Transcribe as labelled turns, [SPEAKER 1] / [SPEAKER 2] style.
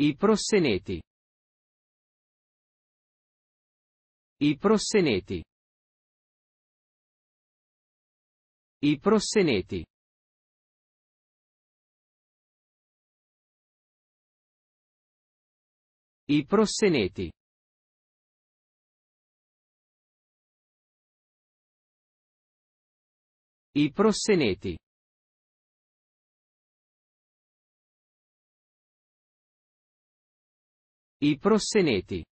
[SPEAKER 1] I prosseneti. I prosseneti. I prosseneti. I prosseneti. I prosseneti. I prosseneti.